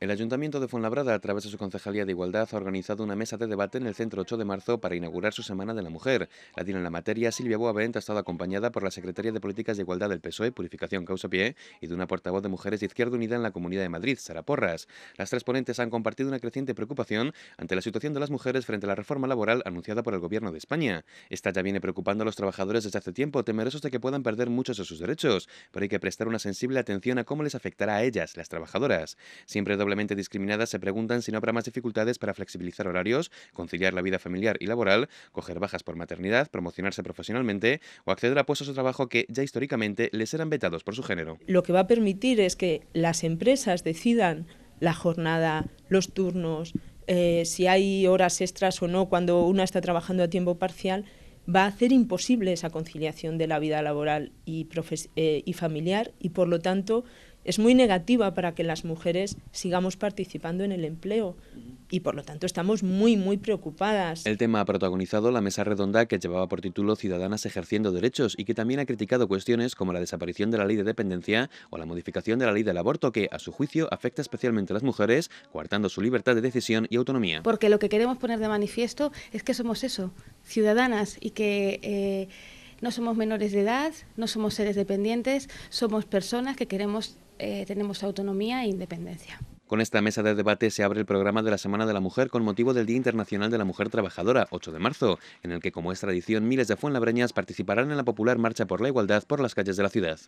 El Ayuntamiento de Fuenlabrada, a través de su Concejalía de Igualdad, ha organizado una mesa de debate en el Centro 8 de marzo para inaugurar su Semana de la Mujer. La tiene en la materia Silvia Boavent, ha estado acompañada por la Secretaria de Políticas de Igualdad del PSOE, Purificación Causa Pie, y de una portavoz de Mujeres de Izquierda Unida en la Comunidad de Madrid, Sara Porras. Las tres ponentes han compartido una creciente preocupación ante la situación de las mujeres frente a la reforma laboral anunciada por el Gobierno de España. Esta ya viene preocupando a los trabajadores desde hace tiempo, temerosos de que puedan perder muchos de sus derechos, pero hay que prestar una sensible atención a cómo les afectará a ellas, las trabajadoras. Siempre doble discriminadas se preguntan si no habrá más dificultades para flexibilizar horarios, conciliar la vida familiar y laboral, coger bajas por maternidad, promocionarse profesionalmente o acceder a puestos de trabajo que ya históricamente les eran vetados por su género. Lo que va a permitir es que las empresas decidan la jornada, los turnos, eh, si hay horas extras o no cuando una está trabajando a tiempo parcial va a hacer imposible esa conciliación de la vida laboral eh, y, familiar y, por lo tanto, es muy negativa para que las mujeres sigamos participando en el empleo y por lo tanto estamos muy, muy preocupadas. El tema ha protagonizado la mesa redonda que llevaba por título Ciudadanas ejerciendo derechos y que también ha criticado cuestiones como la desaparición de la ley de dependencia o la modificación de la ley del aborto que, a su juicio, afecta especialmente a las mujeres, coartando su libertad de decisión y autonomía. Porque lo que queremos poner de manifiesto es que somos eso, ciudadanas y que eh, no somos menores de edad, no somos seres dependientes, somos personas que queremos, eh, tenemos autonomía e independencia. Con esta mesa de debate se abre el programa de la Semana de la Mujer con motivo del Día Internacional de la Mujer Trabajadora, 8 de marzo, en el que, como es tradición, miles de fuenlabreñas participarán en la popular Marcha por la Igualdad por las calles de la ciudad.